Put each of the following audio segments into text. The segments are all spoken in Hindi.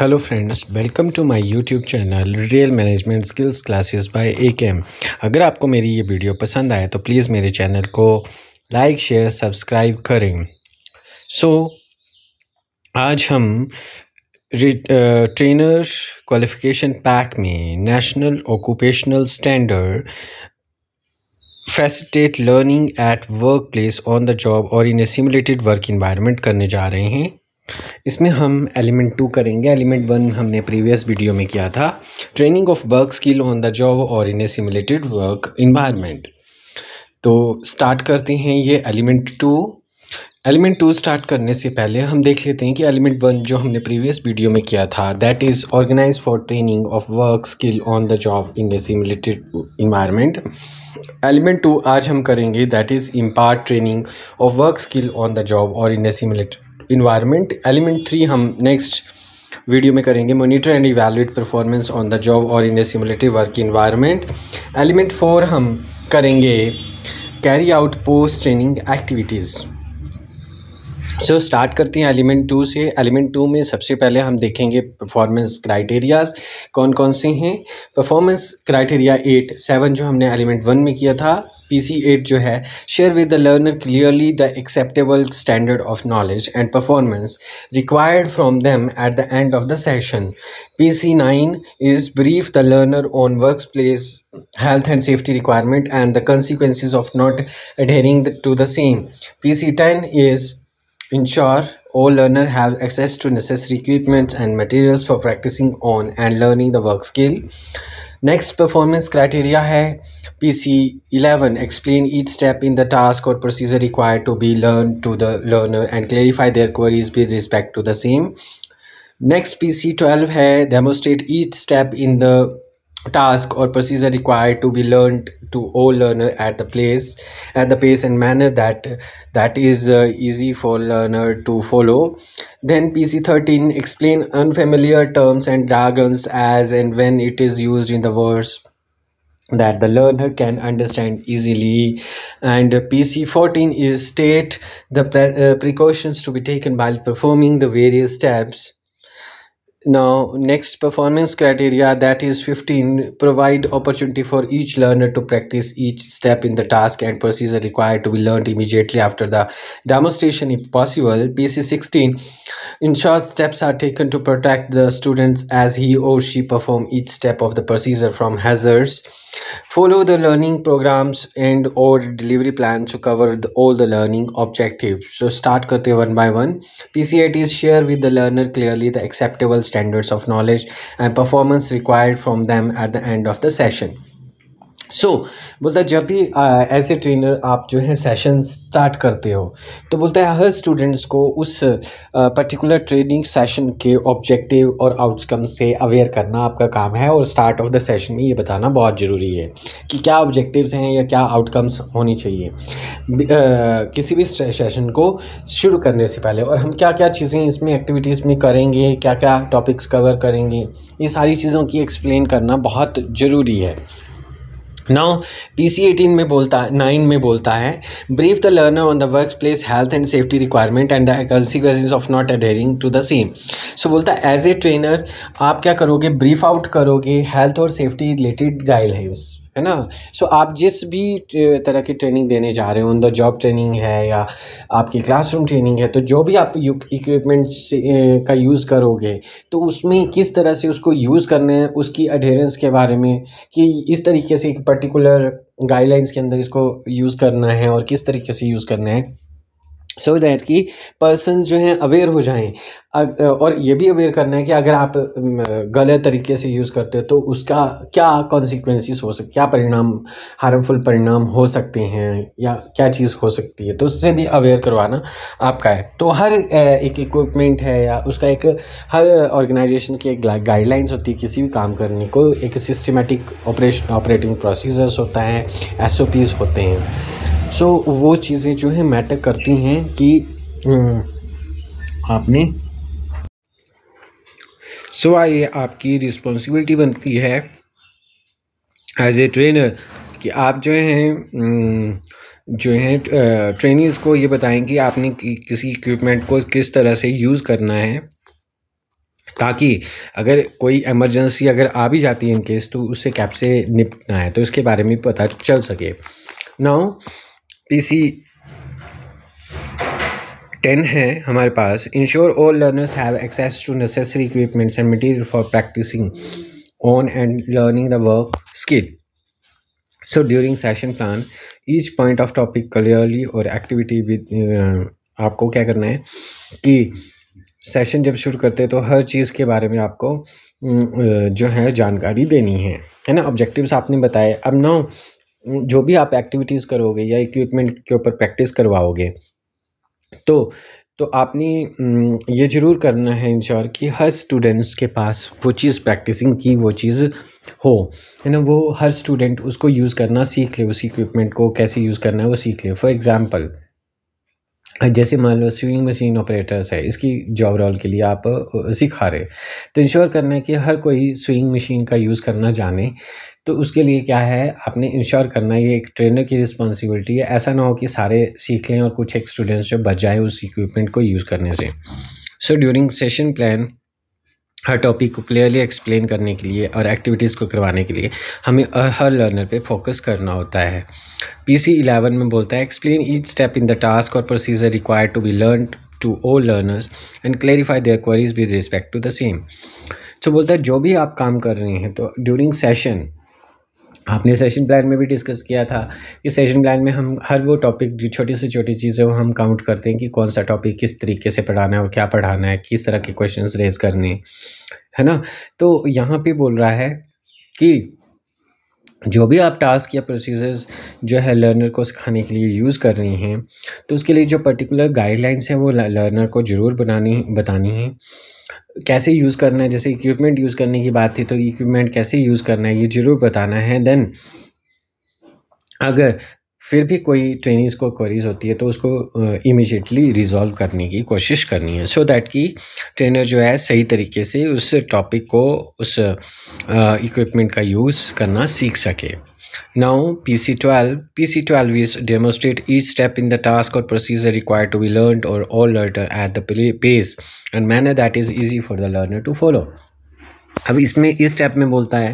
Hello friends welcome to my YouTube channel real management skills classes by AKM अगर आपको मेरी ये वीडियो पसंद आए तो प्लीज़ मेरे चैनल को लाइक शेयर सब्सक्राइब करें सो so, आज हम ट्रेनर क्वालिफिकेशन पैक में national occupational standard facilitate learning at work place on the job और in a simulated work environment करने जा रहे हैं इसमें हम एलिमेंट टू करेंगे एलिमेंट वन हमने प्रीवियस वीडियो में किया था training of work skill on the job और in a simulated work environment तो स्टार्ट करते हैं ये element two element two start करने से पहले हम देख लेते हैं कि एलिमेंट वन जो हमने प्रीवियस वीडियो में किया था that is organise for training of work skill on the job in a simulated environment element two आज हम करेंगे that is impart training of work skill on the job और in a simulated environment element three हम नेक्स्ट वीडियो में करेंगे monitor and evaluate performance on the job और in a simulative work environment element four हम करेंगे carry out post training activities so start करते हैं एलिमेंट टू से एलिमेंट टू में सबसे पहले हम देखेंगे परफॉर्मेंस क्राइटेरियाज कौन कौन से हैं परफॉर्मेंस क्राइटेरिया एट सेवन जो हमने एलिमेंट वन में किया था PC8 Jo hai share with the learner clearly the acceptable standard of knowledge and performance required from them at the end of the session. PC9 is brief the learner on workplace health and safety requirement and the consequences of not adhering to the same. PC10 is ensure all learner have access to necessary equipment and materials for practicing on and learning the work skill. Next performance criteria है PC11 explain each step in the task or procedure required to be learned to the learner and clarify their queries with respect to the same. Next PC12 है demonstrate each step in the task or procedure required to be learned to all learner at the place at the pace and manner that that is uh, easy for learner to follow then pc13 explain unfamiliar terms and jargons as and when it is used in the verse that the learner can understand easily and pc14 is state the pre uh, precautions to be taken while performing the various steps now, next performance criteria that is 15 provide opportunity for each learner to practice each step in the task and procedure required to be learned immediately after the demonstration if possible. PC 16 ensure steps are taken to protect the students as he or she perform each step of the procedure from hazards. Follow the learning programs and or delivery plan to cover the, all the learning objectives. So start karte one by one. PC8 is share with the learner clearly the acceptable standards of knowledge and performance required from them at the end of the session. So so, बोलता है जब भी एज ए ट्रेनर आप जो है सेशन स्टार्ट करते हो तो बोलता है हर स्टूडेंट्स को उस पर्टिकुलर ट्रेनिंग सेशन के ऑब्जेक्टिव और आउटकम से अवेयर करना आपका काम है और स्टार्ट ऑफ द सेशन में ये बताना बहुत ज़रूरी है कि क्या ऑब्जेक्टिव्स हैं या क्या आउटकम्स होनी चाहिए आ, किसी भी सेशन को शुरू करने से पहले और हम क्या क्या चीज़ें इसमें एक्टिविटीज़ में करेंगे क्या क्या टॉपिक्स कवर करेंगे ये सारी चीज़ों की एक्सप्लेन करना बहुत ज़रूरी है नाउ पी सी एटीन में बोलता है नाइन में बोलता है brief the learner on the work place health and safety requirement and the of not adhering to the same so बोलता है एज ए ट्रेनर आप क्या करोगे ब्रीफ आउट करोगे हेल्थ और सेफ्टी रिलेटेड गाइडलाइंस है ना सो so, आप जिस भी तरह की ट्रेनिंग देने जा रहे हो उन द जॉब ट्रेनिंग है या आपकी क्लासरूम ट्रेनिंग है तो जो भी आप इक्विपमेंट का यूज़ करोगे तो उसमें किस तरह से उसको यूज़ करना है उसकी अडेरेंस के बारे में कि इस तरीके से एक पर्टिकुलर गाइडलाइंस के अंदर इसको यूज़ करना है और किस तरीके से यूज़ करना है सो दैट कि पर्सन जो हैं अवेयर हो जाएं और ये भी अवेयर करना है कि अगर आप गलत तरीके से यूज़ करते हो तो उसका क्या कॉन्सिक्वेंसिस हो सकते क्या परिणाम हार्मफुल परिणाम हो सकते हैं या क्या चीज़ हो सकती है तो उससे भी अवेयर करवाना आपका है तो हर एक इक्विपमेंट है या उसका एक हर ऑर्गेनाइजेशन की एक गाइडलाइंस होती है किसी भी काम करने को एक सिस्टमेटिक ऑपरेशन ऑपरेटिंग प्रोसीजर्स होता है एस होते हैं सो वो चीज़ें जो है मैटर करती हैं कि आपने सो so, आइए आपकी रिस्पॉन्सिबिलिटी बनती है एज ए ट्रेनर कि आप जो हैं जो है ट्रेनिंग को ये बताएं कि आपने कि, किसी इक्विपमेंट को किस तरह से यूज़ करना है ताकि अगर कोई इमरजेंसी अगर आ भी जाती है इनकेस तो उससे कैप से निपटना है तो इसके बारे में पता चल सके नाउ पी सी टेन है हमारे पास ensure all learners have access to necessary equipments and material for practising on and learning the work skill so during session plan each point of topic clearly और एक्टिविटी विद आपको क्या करना है कि सेशन जब शुरू करते हैं तो हर चीज़ के बारे में आपको जो है जानकारी देनी है है ना ऑब्जेक्टिव्स आपने बताए अब नाउ जो भी आप एक्टिविटीज़ करोगे या इक्विपमेंट के ऊपर प्रैक्टिस करवाओगे तो तो आपने ये ज़रूर करना है इंश्योर कि हर स्टूडेंट्स के पास वो चीज़ प्रैक्टिसिंग की वो चीज़ हो है ना वो हर स्टूडेंट उसको यूज़ करना सीख ले उस इक्विपमेंट को कैसे यूज़ करना है वो सीख ले फॉर एग्ज़ाम्पल जैसे मान लो स्विंग मशीन ऑपरेटर्स है इसकी जॉब रोल के लिए आप सिखा रहे तो इंश्योर करना है कि हर कोई स्विंग मशीन का यूज़ करना जाने तो उसके लिए क्या है आपने इंश्योर करना ये एक ट्रेनर की रिस्पॉन्सिबिलिटी है ऐसा ना हो कि सारे सीख लें और कुछ एक स्टूडेंट्स जो बच जाए उस इक्विपमेंट को यूज़ करने से सो ड्यूरिंग सेशन प्लान हर टॉपिक को क्लियरली एक्सप्लेन करने के लिए और एक्टिविटीज़ को करवाने के लिए हमें हर लर्नर पे फोकस करना होता है पी सी इलेवन में बोलता है explain each step in the task और procedure required to be learn to all learners and clarify their queries with respect to the same तो बोलता है जो भी आप काम कर रहे हैं तो ड्यूरिंग सेशन आपने सेशन प्लान में भी डिस्कस किया था कि सेशन प्लान में हम हर वो टॉपिक जो छोटी से छोटी चीज़ें वो हम काउंट करते हैं कि कौन सा टॉपिक किस तरीके से पढ़ाना है और क्या पढ़ाना है किस तरह के क्वेश्चंस रेज करने है ना तो यहाँ पे बोल रहा है कि जो भी आप टास्क या प्रोसीजर्स जो है लर्नर को सिखाने के लिए यूज़ कर रही हैं तो उसके लिए जो पर्टिकुलर गाइडलाइंस हैं वो लर्नर को ज़रूर बनानी बतानी है कैसे यूज़ करना है जैसे इक्विपमेंट यूज़ करने की बात थी तो इक्विपमेंट कैसे यूज़ करना है ये ज़रूर बताना है देन अगर फिर भी कोई ट्रेनिंग को क्वेरीज होती है तो उसको इमिजिएटली रिजॉल्व करने की कोशिश करनी है सो so दैट कि ट्रेनर जो है सही तरीके से उस टॉपिक को उस इक्विपमेंट का यूज़ करना सीख सके Now PC12. PC12 is demonstrate each step in the task or procedure required to be learned or, all learned at the pace and manner that is easy for the learner to follow. अब इसमें इस स्टेप में बोलता है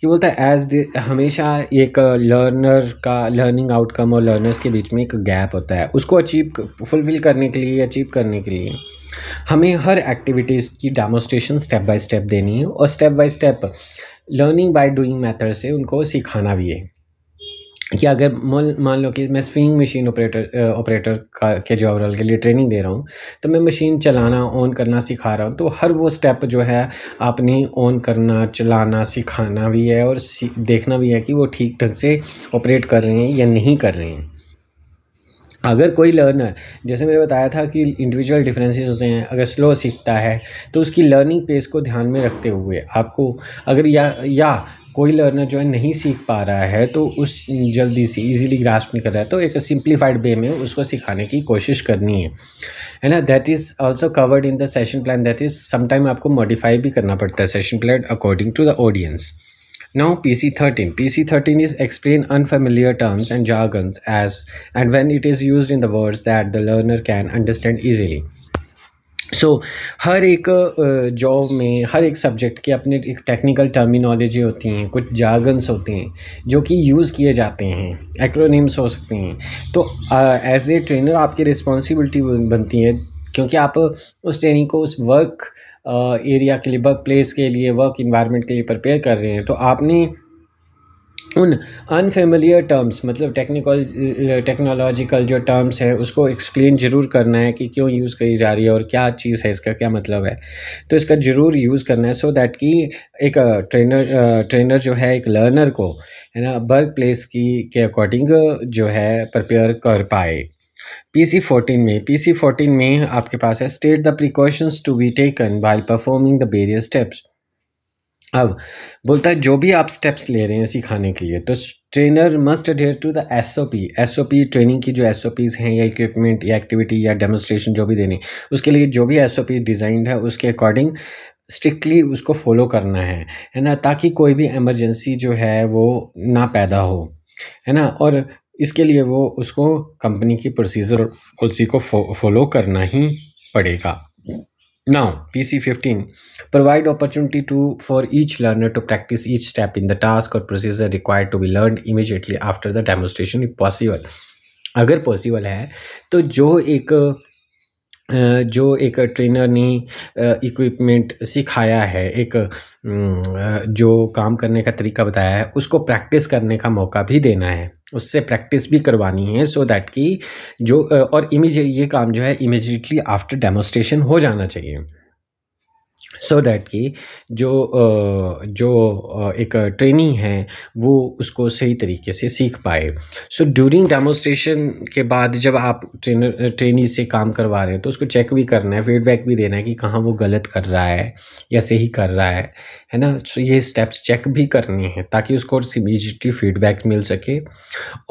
कि बोलता है एज हमेशा एक लर्नर का लर्निंग आउटकम और लर्नर्स के बीच में एक गैप होता है उसको अचीव फुलफिल करने के लिए अचीव करने के लिए हमें हर एक्टिविटीज़ की डेमोस्ट्रेशन स्टेप बाय स्टेप देनी है और step by step learning by doing method से उनको सिखाना भी है कि अगर मान लो कि मैं स्विंग मशीन ऑपरेटर ऑपरेटर का के जॉब रोल के लिए ट्रेनिंग दे रहा हूँ तो मैं मशीन चलाना ऑन करना सिखा रहा हूँ तो हर वो स्टेप जो है आपने ऑन करना चलाना सिखाना भी है और देखना भी है कि वो ठीक ढंग से ऑपरेट कर रहे हैं या नहीं कर रहे हैं अगर कोई लर्नर जैसे मैंने बताया था कि इंडिविजुअल डिफरेंसेस होते हैं अगर स्लो सीखता है तो उसकी लर्निंग पेस को ध्यान में रखते हुए आपको अगर या या कोई लर्नर जो है नहीं सीख पा रहा है तो उस जल्दी से इजीली ग्रास्प नहीं कर रहा है तो एक सिंप्लीफाइड वे में उसको सिखाने की कोशिश करनी है है ना that is also covered in the session plan that is sometime आपको मॉडिफाई भी करना पड़ता है session plan according to the audience Now PC-13. PC-13 is explain unfamiliar terms and jargons as and when it is used in the words that the learner can understand easily. So so, हर एक जॉब में हर एक सब्जेक्ट की अपनी एक टेक्निकल टर्मिनोलॉजी होती हैं कुछ जागन्स होते हैं जो कि यूज़ किए जाते हैं एक्रोनिम्स हो सकते हैं तो एज ए ट्रेनर आपकी रिस्पॉन्सिबिलिटी बनती है क्योंकि आप उस ट्रेनिंग को उस वर्क एरिया के लिए वर्क प्लेस के लिए वर्क इन्वायरमेंट के लिए प्रिपेयर कर रहे हैं तो आपने उन अनफेमिलियर टर्म्स मतलब टेक्निकल टेक्नोलॉजिकल जो टर्म्स हैं उसको एक्सप्लेन ज़रूर करना है कि क्यों यूज़ करी जा रही है और क्या चीज़ है इसका क्या मतलब है तो इसका ज़रूर यूज़ करना है सो so दैट कि एक ट्रेनर ट्रेनर जो है एक लर्नर को है ना वर्क प्लेस की के अकॉर्डिंग जो है प्रिपेयर कर पाए पीसी 14 में पीसी 14 में आपके पास है state the precautions to be taken by performing the various steps अब बोलता है जो भी आप स्टेप्स ले रहे हैं सिखाने के लिए तो trainer must adhere to the S O P S O P training की जो एस ओ पीज़ हैं या इक्विपमेंट या एक्टिविटी या डेमोस्ट्रेशन जो भी देनी उसके लिए जो भी एस ओ पी डिज़ाइंड है उसके अकॉर्डिंग स्ट्रिक्टली उसको फॉलो करना है है ना ताकि कोई भी एमरजेंसी जो है वो ना पैदा हो है ना और इसके लिए वो उसको कंपनी की प्रोसीजर और पॉलिसी को फॉलो करना ही पड़ेगा now P C fifteen provide opportunity to for each learner to practise each step in the task और procedure required to be learn immediately after the demonstration if possible अगर पॉसिबल है तो जो एक जो एक ट्रेनर ने इक्विपमेंट सिखाया है एक जो काम करने का तरीका बताया है उसको प्रैक्टिस करने का मौका भी देना है उससे प्रैक्टिस भी करवानी है सो so दैट कि जो और इमीज ये काम जो है इमीजिएटली आफ्टर डेमोस्ट्रेशन हो जाना चाहिए सो so दैट कि जो जो एक ट्रेनिंग है वो उसको सही तरीके से सीख पाए सो ड्यूरिंग डेमोस्ट्रेशन के बाद जब आप ट्रेनर ट्रेनी से काम करवा रहे हैं तो उसको चेक भी करना है फीडबैक भी देना है कि कहाँ वो गलत कर रहा है या सही कर रहा है है ना सो so ये स्टेप्स चेक भी करनी है ताकि उसको इमीजिएटली फीडबैक मिल सके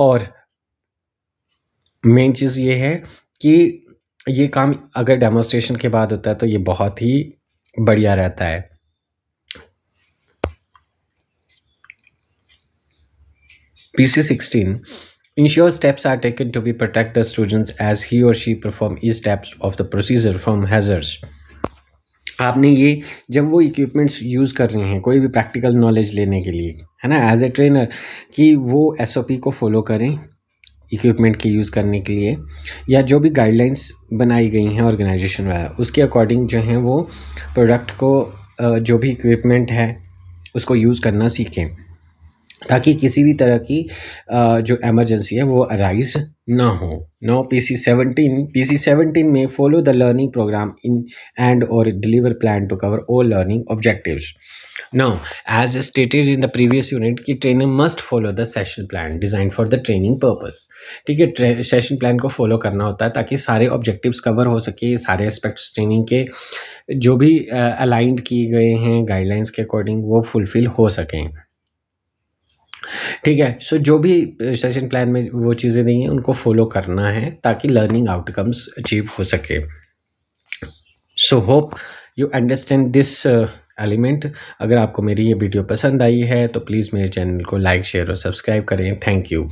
और मेन चीज़ ये है कि ये काम अगर डेमोस्ट्रेशन के बाद होता है तो ये बहुत ही बढ़िया रहता है P C sixteen ensure steps are taken to be protect the students as he और शी परफॉर्म ई steps of the procedure from hazards आपने ये जब वो इक्विपमेंट्स यूज़ कर रहे हैं कोई भी प्रैक्टिकल नॉलेज लेने के लिए है ना एज ए ट्रेनर कि वो एसओपी को फॉलो करें इक्विपमेंट के यूज़ करने के लिए या जो भी गाइडलाइंस बनाई गई हैं ऑर्गेनाइजेशन वाला उसके अकॉर्डिंग जो हैं वो प्रोडक्ट को जो भी इक्विपमेंट है उसको यूज़ करना सीखें ताकि किसी भी तरह की जो एमरजेंसी है वो अराइज ना हो now P C seventeen P C seventeen में follow the learning programme in and और deliver plan to cover all learning objective now as stated in the previous unit कि trainer must follow the session plan design for the training purpose ठीक है सेशन प्लान को फॉलो करना होता है ताकि सारे ऑब्जेक्टिव्स कवर हो सके सारे एस्पेक्ट्स ट्रेनिंग के जो भी अलाइंड uh, किए गए हैं गाइडलाइंस के अकॉर्डिंग वो फुलफिल हो सकें ठीक है सो जो भी सेशन uh, प्लान में वो चीज़ें नहीं हैं उनको फॉलो करना है ताकि लर्निंग आउटकम्स अचीव हो सके so hope you understand this element अगर आपको मेरी ये वीडियो पसंद आई है तो प्लीज़ मेरे चैनल को लाइक शेयर और सब्सक्राइब करें थैंक यू